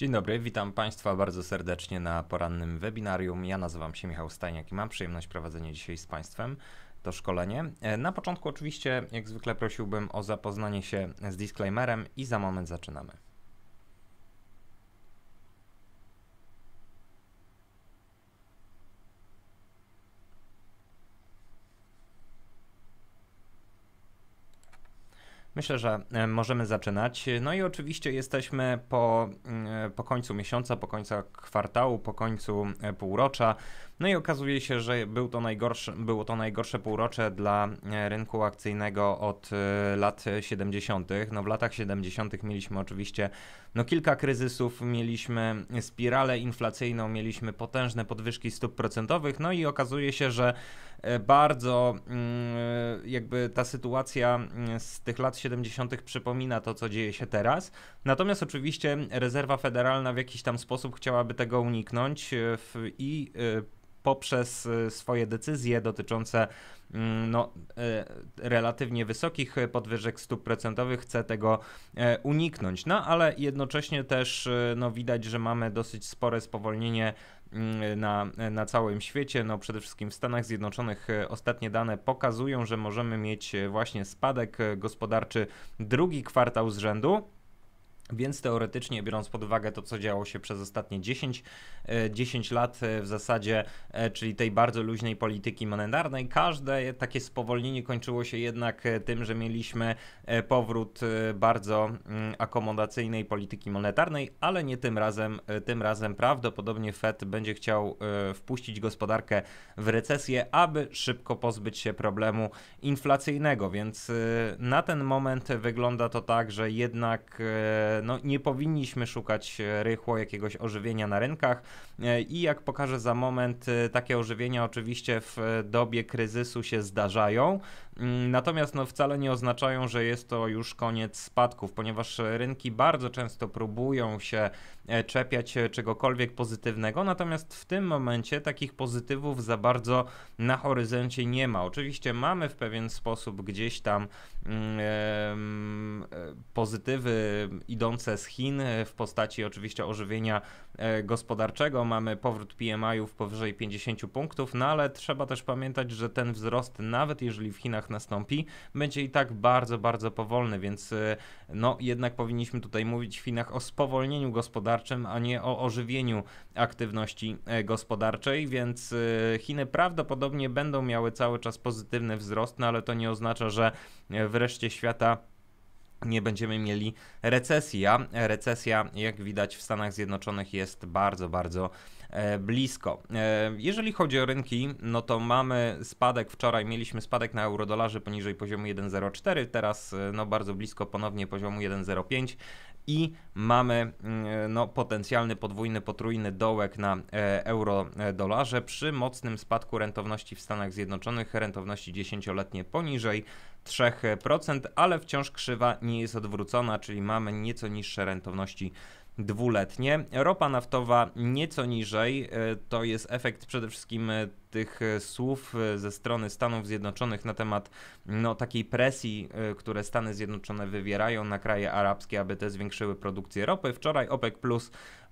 Dzień dobry, witam Państwa bardzo serdecznie na porannym webinarium. Ja nazywam się Michał Stajniak i mam przyjemność prowadzenia dzisiaj z Państwem to szkolenie. E, na początku oczywiście, jak zwykle, prosiłbym o zapoznanie się z disclaimerem i za moment zaczynamy. Myślę, że e, możemy zaczynać. No i oczywiście jesteśmy po, mm, e, po końcu miesiąca, po końcu kwartału, po końcu e, półrocza. No i okazuje się, że był to najgorsze, było to najgorsze półrocze dla e, rynku akcyjnego od e, lat 70. No w latach 70. mieliśmy oczywiście no kilka kryzysów, mieliśmy spiralę inflacyjną, mieliśmy potężne podwyżki stóp procentowych, no i okazuje się, że e, bardzo mm, jakby ta sytuacja mm, z tych lat 70. przypomina to, co dzieje się teraz. Natomiast oczywiście rezerwa federalna w jakiś tam sposób chciałaby tego uniknąć i poprzez y, swoje decyzje dotyczące mm, no, y, relatywnie wysokich podwyżek stóp procentowych chce tego e, uniknąć. No ale jednocześnie też y, no, widać, że mamy dosyć spore spowolnienie mm, na, na całym świecie. No, przede wszystkim w Stanach Zjednoczonych e, ostatnie dane pokazują, że możemy mieć e, właśnie spadek gospodarczy drugi kwartał z rzędu. Więc teoretycznie, biorąc pod uwagę to, co działo się przez ostatnie 10, 10 e, lat e, w zasadzie, e, czyli tej bardzo luźnej polityki monetarnej, każde takie spowolnienie kończyło się jednak tym, że mieliśmy powrót bardzo mm, akomodacyjnej polityki monetarnej, ale nie tym razem. Tym razem prawdopodobnie Fed będzie chciał wpuścić gospodarkę w recesję, aby szybko pozbyć się problemu inflacyjnego. Więc na ten moment wygląda to tak, że jednak no, nie powinniśmy szukać e, rychło jakiegoś ożywienia na rynkach e, i jak pokażę za moment, e, takie ożywienia oczywiście w dobie kryzysu się zdarzają, Mm, natomiast no, wcale nie oznaczają, że jest to już koniec spadków, ponieważ rynki bardzo często próbują się e, czepiać e, czegokolwiek pozytywnego, natomiast w tym momencie takich pozytywów za bardzo na horyzoncie nie ma. Oczywiście mamy w pewien sposób gdzieś tam mm, e, pozytywy idące z Chin w postaci oczywiście ożywienia gospodarczego, mamy powrót PMI-ów powyżej 50 punktów, no ale trzeba też pamiętać, że ten wzrost, nawet jeżeli w Chinach nastąpi, będzie i tak bardzo, bardzo powolny, więc y, no jednak powinniśmy tutaj mówić w Chinach o spowolnieniu gospodarczym, a nie o ożywieniu aktywności e, gospodarczej, więc y, Chiny prawdopodobnie będą miały cały czas pozytywny wzrost, no ale to nie oznacza, że e, wreszcie świata nie będziemy mieli recesji, a recesja, jak widać w Stanach Zjednoczonych jest bardzo, bardzo E, blisko. E, jeżeli chodzi o rynki, no to mamy spadek, wczoraj mieliśmy spadek na eurodolarze poniżej poziomu 1,04, teraz e, no bardzo blisko ponownie poziomu 1,05 i mamy mm, no, potencjalny podwójny, potrójny dołek na euro-dolarze przy mocnym spadku rentowności w Stanach Zjednoczonych, rentowności dziesięcioletnie poniżej 3%, ale wciąż krzywa nie jest odwrócona, czyli mamy nieco niższe rentowności dwuletnie. Ropa naftowa nieco niżej, e, to jest efekt przede wszystkim e, tych e, słów ze strony Stanów Zjednoczonych na temat no, takiej presji, które Stany Zjednoczone wywierają na kraje arabskie, aby te zwiększyły produkcję ropy. Wczoraj OPEC Plus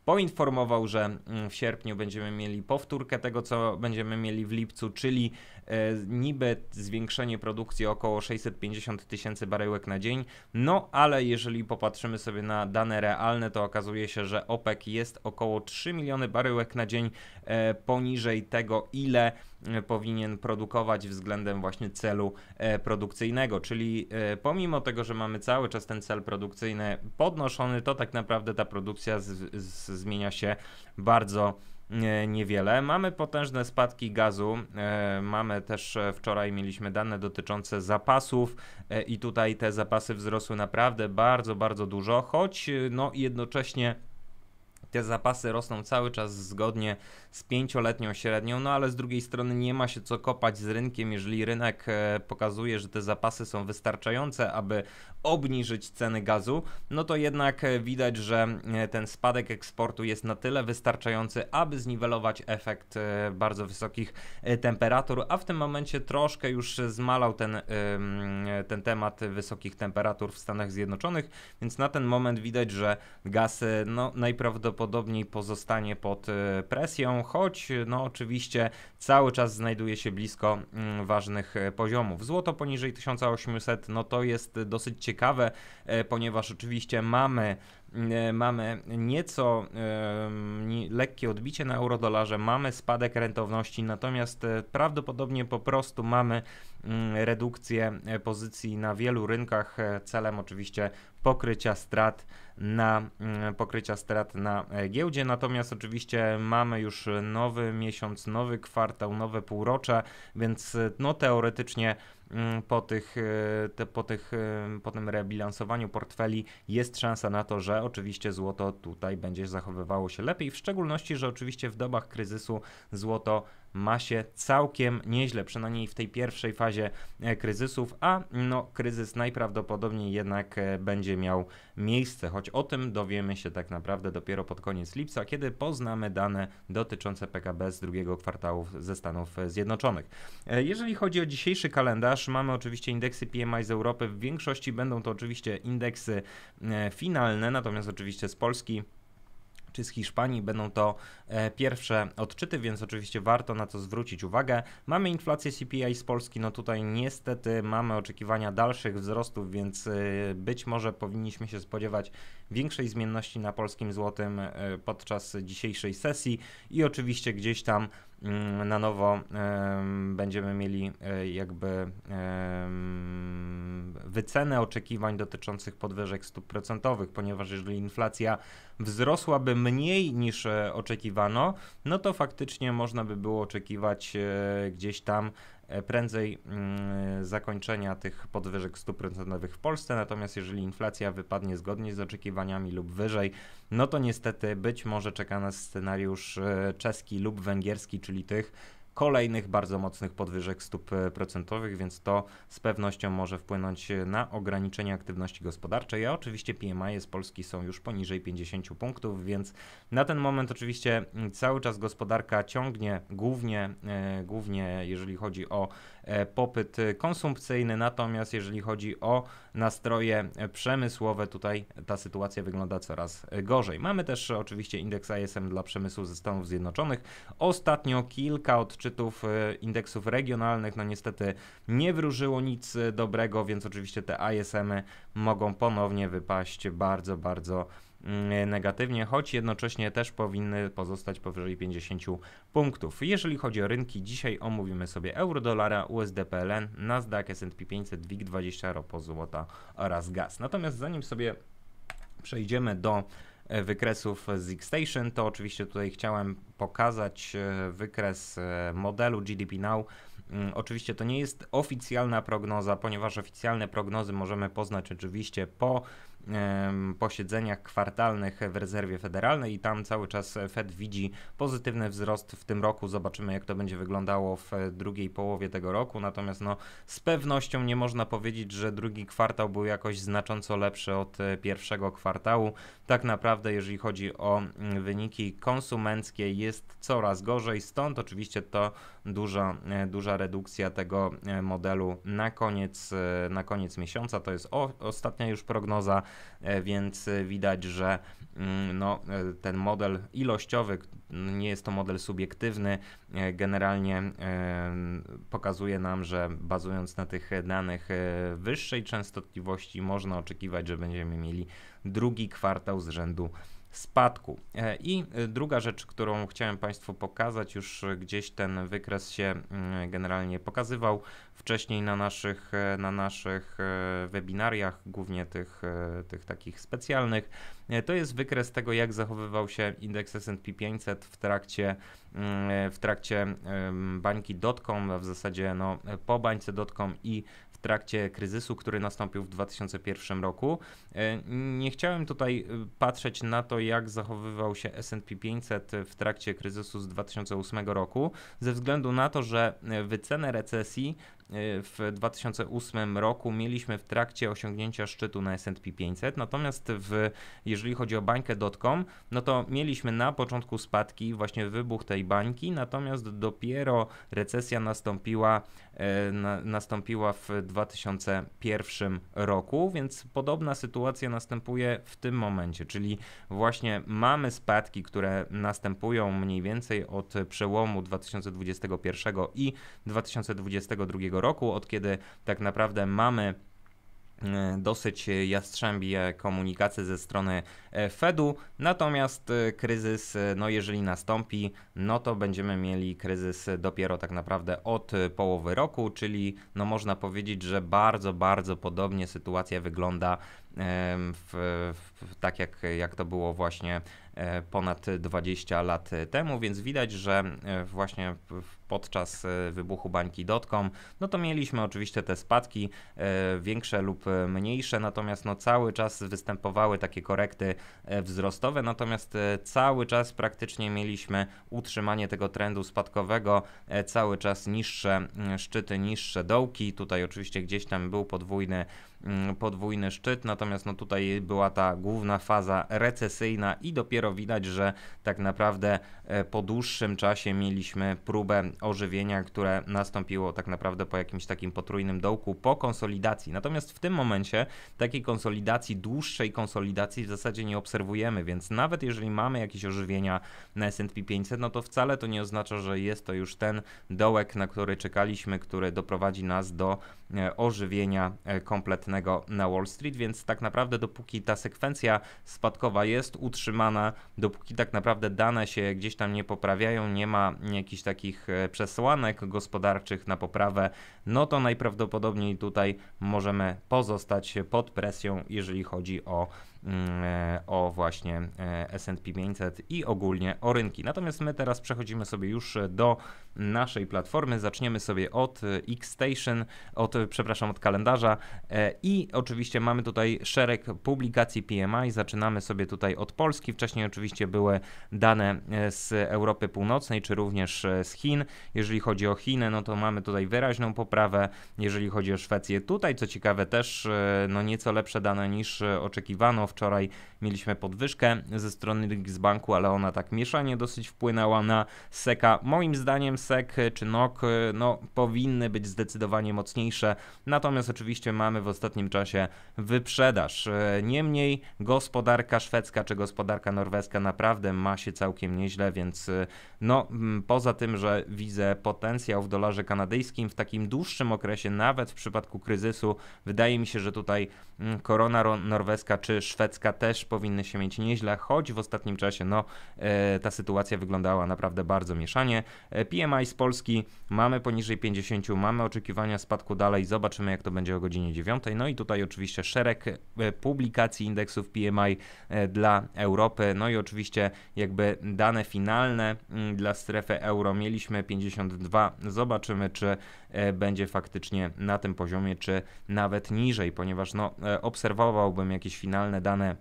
poinformował, że mm, w sierpniu będziemy mieli powtórkę tego, co będziemy mieli w lipcu, czyli e, niby zwiększenie produkcji około 650 tysięcy baryłek na dzień. No ale jeżeli popatrzymy sobie na dane realne, to okazuje się, że OPEC jest około 3 miliony baryłek na dzień e, poniżej tego, ile E, powinien produkować względem właśnie celu e, produkcyjnego. Czyli e, pomimo tego, że mamy cały czas ten cel produkcyjny podnoszony, to tak naprawdę ta produkcja z, z, zmienia się bardzo niewiele. Mamy potężne spadki gazu, mamy też wczoraj mieliśmy dane dotyczące zapasów i tutaj te zapasy wzrosły naprawdę bardzo, bardzo dużo, choć no jednocześnie te zapasy rosną cały czas zgodnie z pięcioletnią średnią, no ale z drugiej strony nie ma się co kopać z rynkiem, jeżeli rynek e, pokazuje, że te zapasy są wystarczające, aby obniżyć ceny gazu, no to jednak e, widać, że e, ten spadek eksportu jest na tyle wystarczający, aby zniwelować efekt bardzo wysokich temperatur, a w tym momencie troszkę już zmalał ten, ten temat wysokich temperatur w Stanach Zjednoczonych, więc na ten moment widać, że gaz no, najprawdopodobniej najprawdopodobniej pozostanie pod e, presją, choć no oczywiście cały czas znajduje się blisko mm, ważnych e, poziomów. Złoto poniżej 1800 no to jest dosyć ciekawe, e, ponieważ oczywiście mamy mm, mamy nieco e, lekkie odbicie na eurodolarze, mamy spadek rentowności, natomiast prawdopodobnie po prostu mamy Mm, redukcję e, pozycji na wielu rynkach e, celem oczywiście pokrycia strat na mm, pokrycia strat na e, giełdzie. Natomiast oczywiście mamy już nowy miesiąc, nowy kwartał, nowe półrocze, więc no teoretycznie mm, po tych, te, po tych po tym rebilansowaniu portfeli jest szansa na to, że oczywiście złoto tutaj będzie zachowywało się lepiej, w szczególności, że oczywiście w dobach kryzysu złoto ma się całkiem nieźle, przynajmniej w tej pierwszej fazie e, kryzysów, a no, kryzys najprawdopodobniej jednak e, będzie miał miejsce, choć o tym dowiemy się tak naprawdę dopiero pod koniec lipca, kiedy poznamy dane dotyczące PKB z drugiego kwartału ze Stanów e, Zjednoczonych. Jeżeli chodzi o dzisiejszy kalendarz, mamy oczywiście indeksy PMI z Europy, w większości będą to oczywiście indeksy finalne, natomiast oczywiście z Polski czy z Hiszpanii. Będą to e, pierwsze odczyty, więc oczywiście warto na to zwrócić uwagę. Mamy inflację CPI z Polski, no tutaj niestety mamy oczekiwania dalszych wzrostów, więc e, być może powinniśmy się spodziewać większej zmienności na polskim złotym e, podczas dzisiejszej sesji i oczywiście gdzieś tam Mm, na nowo będziemy mieli e, jakby wycenę oczekiwań dotyczących podwyżek stóp procentowych, ponieważ jeżeli inflacja wzrosłaby mniej niż e, oczekiwano, no to faktycznie można by było oczekiwać e, gdzieś tam E, prędzej mm, zakończenia tych podwyżek stóp procentowych w Polsce, natomiast jeżeli inflacja wypadnie zgodnie z oczekiwaniami lub wyżej, no to niestety być może czeka nas scenariusz e, czeski lub węgierski, czyli tych, kolejnych bardzo mocnych podwyżek stóp e, procentowych, więc to z pewnością może wpłynąć e, na ograniczenie aktywności gospodarczej, a oczywiście PMI z Polski są już poniżej 50 punktów, więc na ten moment oczywiście mm, cały czas gospodarka ciągnie głównie, e, głównie jeżeli chodzi o popyt konsumpcyjny, natomiast jeżeli chodzi o nastroje przemysłowe, tutaj ta sytuacja wygląda coraz gorzej. Mamy też oczywiście indeks ISM dla przemysłu ze Stanów Zjednoczonych. Ostatnio kilka odczytów szczytów e, indeksów regionalnych. No niestety nie wróżyło nic e, dobrego, więc oczywiście te ISM-y mogą ponownie wypaść bardzo, bardzo mm, e, negatywnie, choć jednocześnie też powinny pozostać powyżej 50 punktów. Jeżeli chodzi o rynki, dzisiaj omówimy sobie euro, dolara, USD, PLN, Nasdaq, S&P 500, WIG20, ropo, złota oraz gaz. Natomiast zanim sobie przejdziemy do E, wykresów z Xstation, to oczywiście tutaj chciałem pokazać e, wykres e, modelu GDP Now. Mm, oczywiście to nie jest oficjalna prognoza, ponieważ oficjalne prognozy możemy poznać oczywiście po posiedzeniach kwartalnych w rezerwie federalnej i tam cały czas Fed widzi pozytywny wzrost w tym roku. Zobaczymy, jak to będzie wyglądało w drugiej połowie tego roku. Natomiast no, z pewnością nie można powiedzieć, że drugi kwartał był jakoś znacząco lepszy od pierwszego kwartału. Tak naprawdę, jeżeli chodzi o mm, wyniki konsumenckie, jest coraz gorzej. Stąd oczywiście to duża, e, duża redukcja tego e, modelu na koniec, e, na koniec miesiąca. To jest o, ostatnia już prognoza, więc widać, że mm, no, ten model ilościowy, nie jest to model subiektywny, generalnie pokazuje nam, że bazując na tych danych wyższej częstotliwości można oczekiwać, że będziemy mieli drugi kwartał z rzędu spadku. E, I e, druga rzecz, którą chciałem Państwu pokazać, już e, gdzieś ten wykres się mm, generalnie pokazywał wcześniej na naszych, na naszych webinariach, głównie tych, tych takich specjalnych, to jest wykres tego, jak zachowywał się indeks S&P 500 w trakcie, mm, w trakcie bańki dotcom, a w zasadzie no, po bańce dotcom i w trakcie kryzysu, który nastąpił w 2001 roku. E, nie chciałem tutaj e, patrzeć na to, jak zachowywał się SP 500 w trakcie kryzysu z 2008 roku, ze względu na to, że e, wycenę recesji w 2008 roku mieliśmy w trakcie osiągnięcia szczytu na S&P 500, natomiast w, jeżeli chodzi o bańkę.com, no to mieliśmy na początku spadki, właśnie wybuch tej bańki, natomiast dopiero recesja nastąpiła E, na, nastąpiła w 2001 roku, więc podobna sytuacja następuje w tym momencie, czyli właśnie mamy spadki, które następują mniej więcej od przełomu 2021 i 2022 roku, od kiedy tak naprawdę mamy E, dosyć e, jastrzębi komunikację ze strony e, Fedu, natomiast kryzys, no jeżeli nastąpi, no to będziemy mieli kryzys dopiero tak naprawdę od połowy roku, czyli no można powiedzieć, że bardzo, bardzo podobnie sytuacja wygląda w, w, tak jak, jak to było właśnie e, ponad 20 lat temu, więc widać, że e, właśnie podczas e, wybuchu bańki dotkom no to mieliśmy oczywiście te spadki większe lub mniejsze, natomiast no cały czas występowały takie korekty wzrostowe, natomiast cały czas praktycznie mieliśmy utrzymanie tego trendu spadkowego, cały czas niższe mm, szczyty, niższe dołki, tutaj oczywiście gdzieś tam był podwójny Mm, podwójny szczyt, natomiast no tutaj była ta główna faza recesyjna i dopiero widać, że tak naprawdę e, po dłuższym czasie mieliśmy próbę ożywienia, które nastąpiło tak naprawdę po jakimś takim potrójnym dołku, po konsolidacji. Natomiast w tym momencie takiej konsolidacji, dłuższej konsolidacji w zasadzie nie obserwujemy, więc nawet jeżeli mamy jakieś ożywienia na S&P 500, no to wcale to nie oznacza, że jest to już ten dołek, na który czekaliśmy, który doprowadzi nas do e, ożywienia e, kompletnego prywatnego na Wall Street, więc tak naprawdę dopóki ta sekwencja spadkowa jest utrzymana, dopóki tak naprawdę dane się gdzieś tam nie poprawiają, nie ma jakichś takich e, przesłanek gospodarczych na poprawę, no to najprawdopodobniej tutaj możemy pozostać pod presją, jeżeli chodzi o Mm, e, o właśnie e, S&P 500 i ogólnie o rynki. Natomiast my teraz przechodzimy sobie już do naszej platformy. Zaczniemy sobie od e, Station. od, przepraszam, od kalendarza i oczywiście mamy tutaj szereg publikacji PMI. Zaczynamy sobie tutaj od Polski. Wcześniej oczywiście były dane z Europy Północnej, czy również z Chin. Jeżeli chodzi o Chiny, no to mamy tutaj wyraźną poprawę. Jeżeli chodzi o Szwecję, tutaj co ciekawe też no nieco lepsze dane niż oczekiwano. W wczoraj mieliśmy podwyżkę ze strony Banku, ale ona tak mieszanie dosyć wpłynęła na SEKa. Moim zdaniem SEK czy NOK e, no, powinny być zdecydowanie mocniejsze, natomiast oczywiście mamy w ostatnim czasie wyprzedaż. E, niemniej gospodarka szwedzka czy gospodarka norweska naprawdę ma się całkiem nieźle, więc e, no, poza tym, że widzę potencjał w dolarze kanadyjskim w takim dłuższym okresie, nawet w przypadku kryzysu, wydaje mi się, że tutaj korona norweska czy szwedzka szwedzka też powinny się mieć nieźle, choć w ostatnim czasie no, e, ta sytuacja wyglądała naprawdę bardzo mieszanie. E, PMI z Polski mamy poniżej 50, mamy oczekiwania spadku dalej, zobaczymy jak to będzie o godzinie 9. No i tutaj oczywiście szereg e, publikacji indeksów PMI dla Europy, no i oczywiście jakby dane finalne mm, dla strefy euro mieliśmy 52, zobaczymy czy będzie faktycznie na tym poziomie, czy nawet niżej, ponieważ no, obserwowałbym jakieś finalne dane dane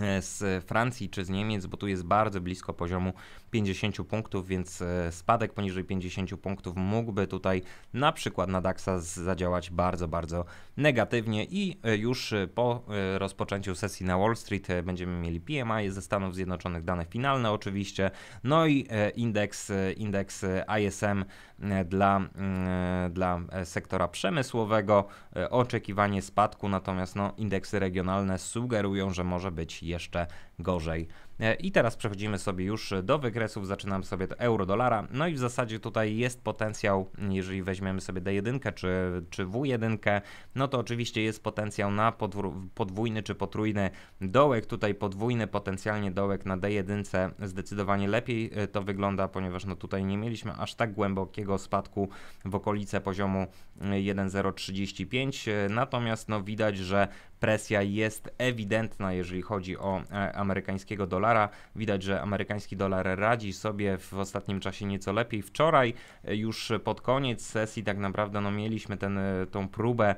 e, z Francji czy z Niemiec, bo tu jest bardzo blisko poziomu 50 punktów, więc e, spadek poniżej 50 punktów mógłby tutaj na przykład na DAXa zadziałać bardzo, bardzo negatywnie i e, już po rozpoczęciu sesji na Wall Street będziemy mieli PMI ze Stanów Zjednoczonych, dane finalne oczywiście, no i indeks, indeks ISM E, dla, mm, e, dla e, sektora przemysłowego. Oczekiwanie spadku, natomiast no, indeksy regionalne sugerują, że może być jeszcze gorzej E, I teraz przechodzimy sobie już do wykresów, zaczynam sobie do euro-dolara, no i w zasadzie tutaj jest potencjał, jeżeli weźmiemy sobie D1 czy, czy W1, no to oczywiście jest potencjał na podwójny czy potrójny dołek, tutaj podwójny potencjalnie dołek na D1 zdecydowanie lepiej e, to wygląda, ponieważ no tutaj nie mieliśmy aż tak głębokiego spadku w okolice poziomu 1,035, e, natomiast no widać, że presja jest ewidentna, jeżeli chodzi o e, amerykańskiego dolara. Widać, że amerykański dolar radzi sobie w ostatnim czasie nieco lepiej. Wczoraj e, już pod koniec sesji tak naprawdę no, mieliśmy ten, e, tą próbę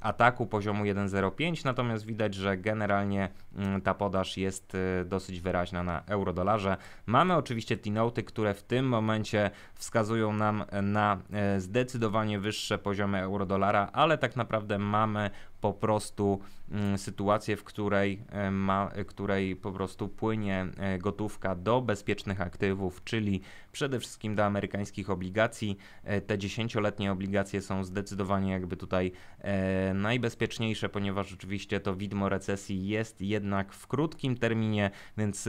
ataku poziomu 1,05, natomiast widać, że generalnie mm, ta podaż jest dosyć wyraźna na eurodolarze. Mamy oczywiście t które w tym momencie wskazują nam na zdecydowanie wyższe poziomy eurodolara, ale tak naprawdę mamy po prostu mm, sytuację, w której, e, ma, e, której po prostu płynie e, gotówka do bezpiecznych aktywów, czyli przede wszystkim do amerykańskich obligacji. Te dziesięcioletnie obligacje są zdecydowanie jakby tutaj najbezpieczniejsze, ponieważ oczywiście to widmo recesji jest jednak w krótkim terminie, więc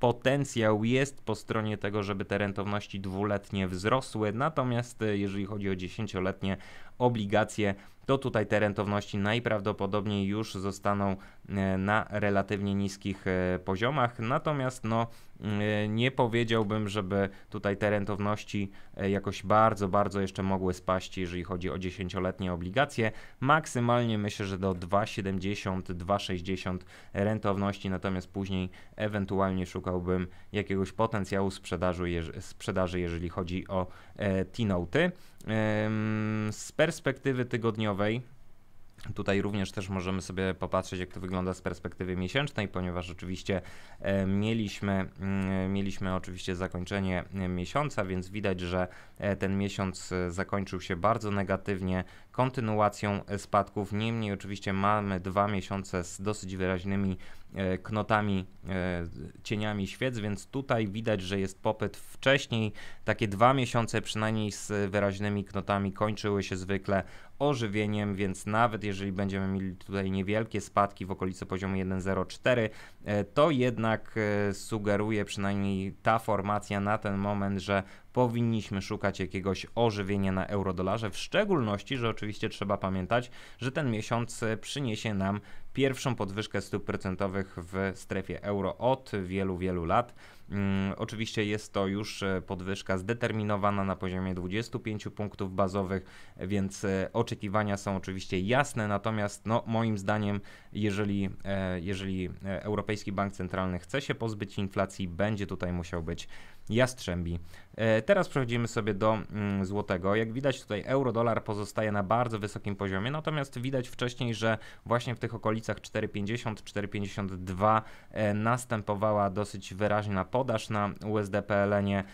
potencjał jest po stronie tego, żeby te rentowności dwuletnie wzrosły, natomiast jeżeli chodzi o dziesięcioletnie obligacje, to tutaj te rentowności najprawdopodobniej już zostaną E, na relatywnie niskich e, poziomach. Natomiast no, e, nie powiedziałbym, żeby tutaj te rentowności jakoś bardzo, bardzo jeszcze mogły spaść, jeżeli chodzi o 10-letnie obligacje. Maksymalnie myślę, że do 2,70, 2,60 rentowności, natomiast później ewentualnie szukałbym jakiegoś potencjału sprzedaży, sprzedaży jeżeli chodzi o T-noty. Z perspektywy tygodniowej, Tutaj również też możemy sobie popatrzeć, jak to wygląda z perspektywy miesięcznej, ponieważ oczywiście e, mieliśmy, mm, mieliśmy oczywiście zakończenie e, miesiąca, więc widać, że e, ten miesiąc zakończył się bardzo negatywnie kontynuacją spadków. Niemniej oczywiście mamy dwa miesiące z dosyć wyraźnymi knotami, cieniami świec, więc tutaj widać, że jest popyt wcześniej. Takie dwa miesiące przynajmniej z wyraźnymi knotami kończyły się zwykle ożywieniem, więc nawet jeżeli będziemy mieli tutaj niewielkie spadki w okolicy poziomu 1.04, e, to jednak e, sugeruje przynajmniej ta formacja na ten moment, że powinniśmy szukać jakiegoś ożywienia na eurodolarze, w szczególności, że oczywiście trzeba pamiętać, że ten miesiąc e, przyniesie nam pierwszą podwyżkę stóp procentowych w strefie euro od wielu, wielu lat. Mm, oczywiście jest to już e, podwyżka zdeterminowana na poziomie 25 punktów bazowych, więc e, oczekiwania są oczywiście jasne, natomiast no, moim zdaniem jeżeli, e, jeżeli e, Europejski Bank Centralny chce się pozbyć inflacji, będzie tutaj musiał być jastrzębi. E, teraz przechodzimy sobie do mm, złotego. Jak widać tutaj euro-dolar pozostaje na bardzo wysokim poziomie, natomiast widać wcześniej, że właśnie w tych okolicach 4,50-4,52 następowała dosyć wyraźna podaż na USD PLN-ie,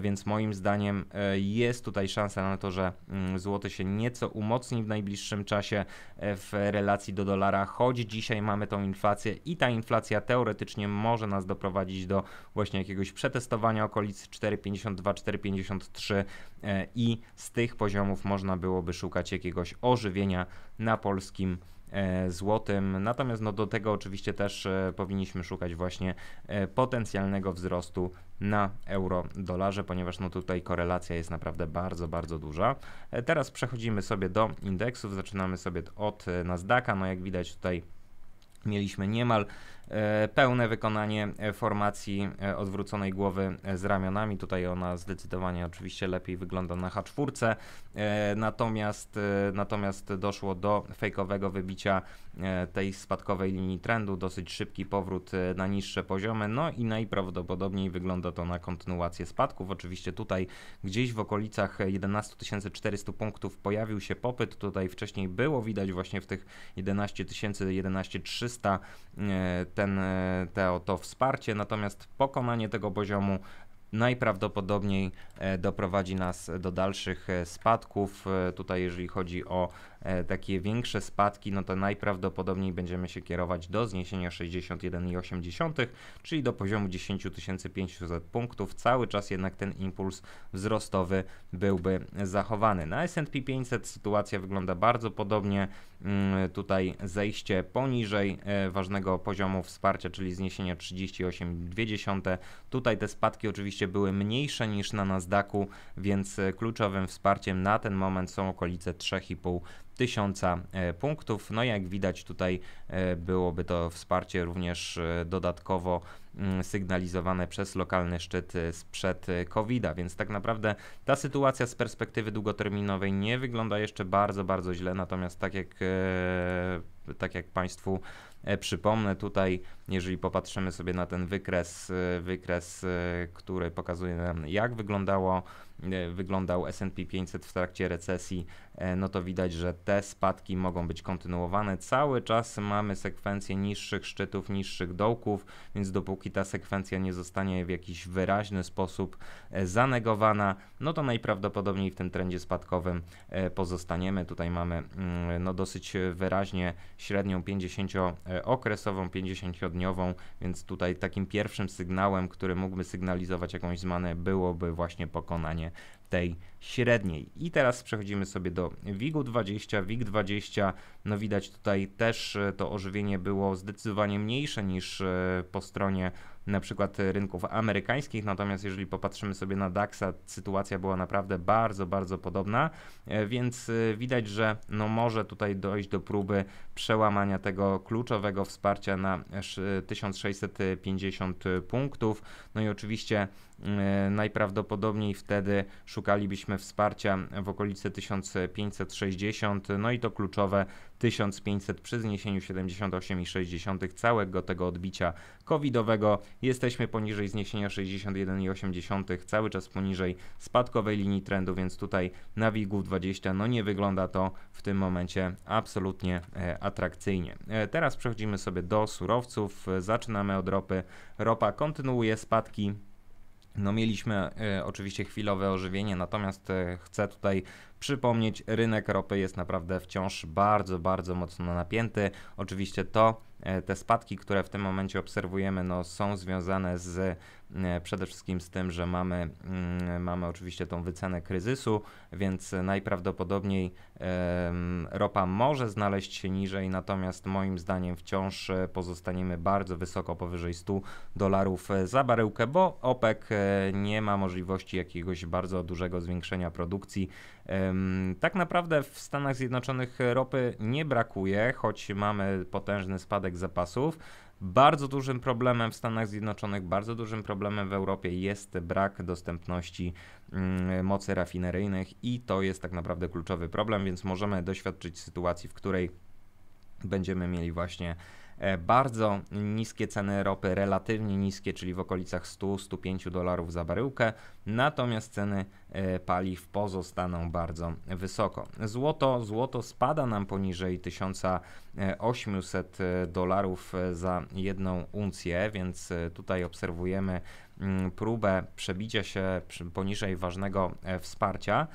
więc moim zdaniem jest tutaj szansa na to, że mm, złoty się nieco umocni w najbliższym czasie w relacji do dolara, choć dzisiaj mamy tą inflację i ta inflacja teoretycznie może nas doprowadzić do właśnie jakiegoś przetestowania okolic 4,52, 4,53 e, i z tych poziomów można byłoby szukać jakiegoś ożywienia na polskim e, złotym. Natomiast no, do tego oczywiście też e, powinniśmy szukać właśnie potencjalnego wzrostu na euro-dolarze, ponieważ no tutaj korelacja jest naprawdę bardzo, bardzo duża. Teraz przechodzimy sobie do indeksów, zaczynamy sobie od Nasdaqa. No jak widać tutaj mieliśmy niemal E, pełne wykonanie e, formacji e, odwróconej głowy z ramionami. Tutaj ona zdecydowanie oczywiście lepiej wygląda na H4, natomiast, natomiast doszło do fejkowego wybicia tej spadkowej linii trendu, dosyć szybki powrót na niższe poziomy, no i najprawdopodobniej wygląda to na kontynuację spadków. Oczywiście tutaj gdzieś w okolicach 11 400 punktów pojawił się popyt, tutaj wcześniej było widać właśnie w tych 11 000, 11 300 ten, e, to, to wsparcie, natomiast pokonanie tego poziomu najprawdopodobniej e, doprowadzi nas do dalszych e, spadków. Tutaj, jeżeli chodzi o E, takie większe spadki, no to najprawdopodobniej będziemy się kierować do zniesienia 61,8, czyli do poziomu 10 500 punktów. Cały czas jednak ten impuls wzrostowy byłby zachowany. Na S&P 500 sytuacja wygląda bardzo podobnie. Mm, tutaj zejście poniżej e, ważnego poziomu wsparcia, czyli zniesienia 38,2. Tutaj te spadki oczywiście były mniejsze niż na Nasdaqu, więc e, kluczowym wsparciem na ten moment są okolice 3,5 tysiąca e, punktów. No jak widać tutaj e, byłoby to wsparcie również e, dodatkowo mm, sygnalizowane przez lokalny szczyt sprzed COVID-a, więc tak naprawdę ta sytuacja z perspektywy długoterminowej nie wygląda jeszcze bardzo, bardzo źle, natomiast tak jak, tak jak Państwu przypomnę tutaj, jeżeli popatrzymy sobie na ten wykres, wykres, który pokazuje nam jak wyglądało E, wyglądał S&P 500 w trakcie recesji, e, no to widać, że te spadki mogą być kontynuowane. Cały czas mamy sekwencję niższych szczytów, niższych dołków, więc dopóki ta sekwencja nie zostanie w jakiś wyraźny sposób e, zanegowana, no to najprawdopodobniej w tym trendzie spadkowym pozostaniemy. Tutaj mamy mm, no dosyć wyraźnie średnią 50-okresową, 50-dniową, więc tutaj takim pierwszym sygnałem, który mógłby sygnalizować jakąś zmianę, byłoby właśnie pokonanie tej średniej. I teraz przechodzimy sobie do WIG-20. WIG-20, no widać tutaj też e, to ożywienie było zdecydowanie mniejsze niż e, po stronie na przykład e, rynków amerykańskich. Natomiast jeżeli popatrzymy sobie na Daxa sytuacja była naprawdę bardzo, bardzo podobna, e, więc e, widać, że no może tutaj dojść do próby przełamania tego kluczowego wsparcia na 1650 punktów. No i oczywiście najprawdopodobniej wtedy szukalibyśmy wsparcia w okolicy 1560, no i to kluczowe 1500 przy zniesieniu 78,6 całego tego odbicia covidowego. Jesteśmy poniżej zniesienia 61,8, cały czas poniżej spadkowej linii trendu, więc tutaj na WIG-ów 20 no nie wygląda to w tym momencie absolutnie e, atrakcyjnie. E, teraz przechodzimy sobie do surowców. E, zaczynamy od ropy. Ropa kontynuuje spadki. No mieliśmy e, oczywiście chwilowe ożywienie, natomiast e, chcę tutaj przypomnieć, rynek ropy jest naprawdę wciąż bardzo, bardzo mocno napięty. Oczywiście to e, te spadki, które w tym momencie obserwujemy, no, są związane z e, przede wszystkim z tym, że mamy, mm, mamy oczywiście tą wycenę kryzysu, więc najprawdopodobniej ropa może znaleźć się niżej, natomiast moim zdaniem wciąż e, pozostaniemy bardzo wysoko, powyżej 100 dolarów za baryłkę, bo OPEC nie ma możliwości jakiegoś bardzo dużego zwiększenia produkcji, tak naprawdę w Stanach Zjednoczonych ropy nie brakuje, choć mamy potężny spadek zapasów. Bardzo dużym problemem w Stanach Zjednoczonych, bardzo dużym problemem w Europie jest brak dostępności mm, mocy rafineryjnych i to jest tak naprawdę kluczowy problem, więc możemy doświadczyć sytuacji, w której będziemy mieli właśnie E, bardzo niskie ceny ropy, relatywnie niskie, czyli w okolicach 100-105 dolarów za baryłkę, natomiast ceny e, paliw pozostaną bardzo wysoko. Złoto, złoto spada nam poniżej 1800 e, dolarów za jedną uncję, więc tutaj obserwujemy mm, próbę przebicia się poniżej ważnego wsparcia.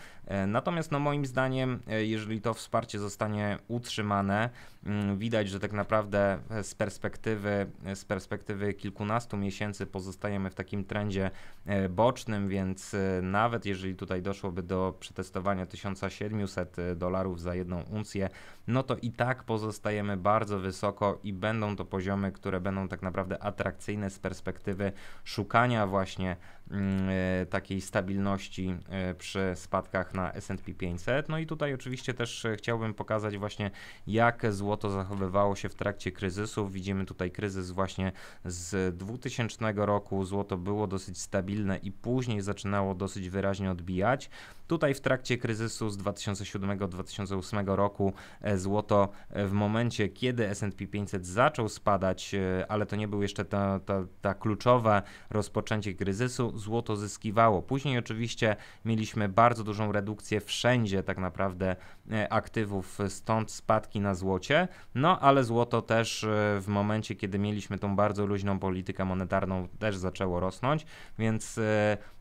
Natomiast no moim zdaniem, jeżeli to wsparcie zostanie utrzymane, Mm, widać, że tak naprawdę e, z perspektywy, e, z perspektywy kilkunastu miesięcy pozostajemy w takim trendzie e, bocznym, więc nawet jeżeli tutaj doszłoby do przetestowania 1700 dolarów za jedną uncję, no to i tak pozostajemy bardzo wysoko i będą to poziomy, które będą tak naprawdę atrakcyjne z perspektywy szukania właśnie mm, takiej stabilności przy spadkach na S&P 500. No i tutaj oczywiście też chciałbym pokazać właśnie jak złożyć złoto zachowywało się w trakcie kryzysów. Widzimy tutaj kryzys właśnie z 2000 roku. Złoto było dosyć stabilne i później zaczynało dosyć wyraźnie odbijać. Tutaj w trakcie kryzysu z 2007-2008 roku e, złoto e, w momencie, kiedy S&P 500 zaczął spadać, e, ale to nie był jeszcze ta, ta, ta kluczowe rozpoczęcie kryzysu, złoto zyskiwało. Później oczywiście mieliśmy bardzo dużą redukcję wszędzie tak naprawdę aktywów, stąd spadki na złocie, no ale złoto też w momencie, kiedy mieliśmy tą bardzo luźną politykę monetarną, też zaczęło rosnąć, więc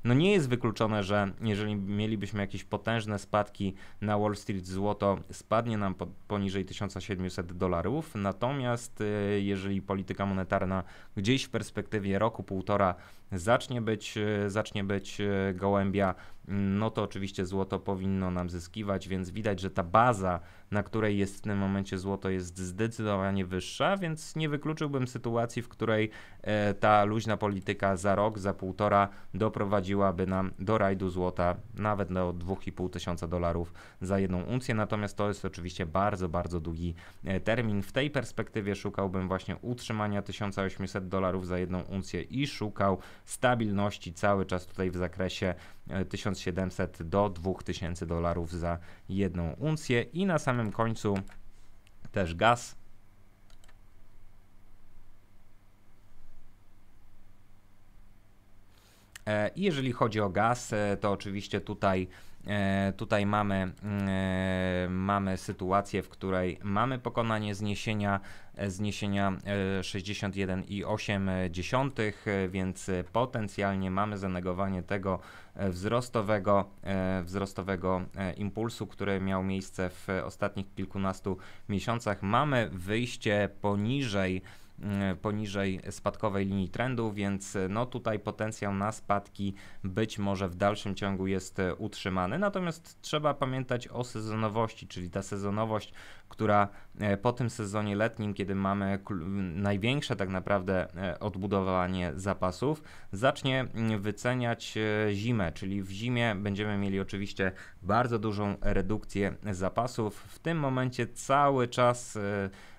no nie jest wykluczone, że jeżeli mielibyśmy jakieś potężne spadki na Wall Street, złoto spadnie nam po, poniżej 1700 dolarów. Natomiast e, jeżeli polityka monetarna gdzieś w perspektywie roku, półtora zacznie być, e, zacznie być e, gołębia, no to oczywiście złoto powinno nam zyskiwać, więc widać, że ta baza, na której jest w tym momencie złoto, jest zdecydowanie wyższa, więc nie wykluczyłbym sytuacji, w której e, ta luźna polityka za rok, za półtora doprowadziłaby nam do rajdu złota, nawet do 2,5 tysiąca dolarów za jedną uncję, natomiast to jest oczywiście bardzo, bardzo długi termin. W tej perspektywie szukałbym właśnie utrzymania 1800 dolarów za jedną uncję i szukał stabilności cały czas tutaj w zakresie 1700 e, do 2000 dolarów za jedną uncję i na samym końcu też gaz e, Jeżeli chodzi o gaz, e, to oczywiście tutaj E, tutaj mamy, mm, e, mamy sytuację, w której mamy pokonanie zniesienia e, zniesienia 61,8, więc potencjalnie mamy zanegowanie tego wzrostowego, wzrostowego impulsu, który miał miejsce w ostatnich kilkunastu miesiącach. Mamy wyjście poniżej E, poniżej spadkowej linii trendu, więc e, no tutaj potencjał na spadki być może w dalszym ciągu jest e, utrzymany. Natomiast trzeba pamiętać o sezonowości, czyli ta sezonowość, która po tym sezonie letnim, kiedy mamy największe tak naprawdę odbudowanie zapasów, zacznie mm, wyceniać zimę, czyli w zimie będziemy mieli oczywiście bardzo dużą redukcję zapasów. W tym momencie cały czas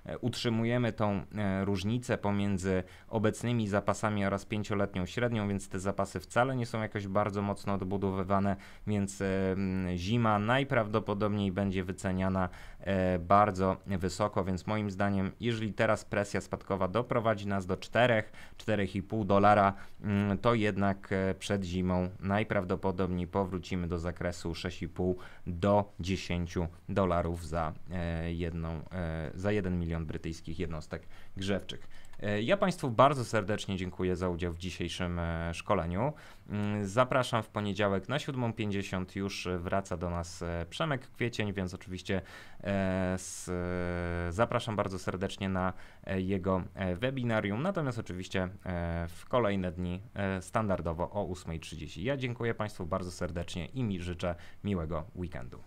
E, utrzymujemy tą e, różnicę pomiędzy obecnymi zapasami oraz pięcioletnią średnią, więc te zapasy wcale nie są jakoś bardzo mocno odbudowywane, więc zima najprawdopodobniej będzie wyceniana E, bardzo wysoko, więc moim zdaniem, jeżeli teraz presja spadkowa doprowadzi nas do 4-4,5 dolara, mm, to jednak e, przed zimą najprawdopodobniej powrócimy do zakresu 6,5 do 10 dolarów za e, jedną, za 1 milion brytyjskich jednostek grzewczych. E, ja Państwu bardzo serdecznie dziękuję za udział w dzisiejszym e, szkoleniu. Mm, zapraszam w poniedziałek na 7.50. Już wraca do nas e, Przemek Kwiecień, więc oczywiście zapraszam bardzo serdecznie na jego webinarium. Natomiast oczywiście w kolejne dni standardowo o 8.30. Ja dziękuję Państwu bardzo serdecznie i mi życzę miłego weekendu.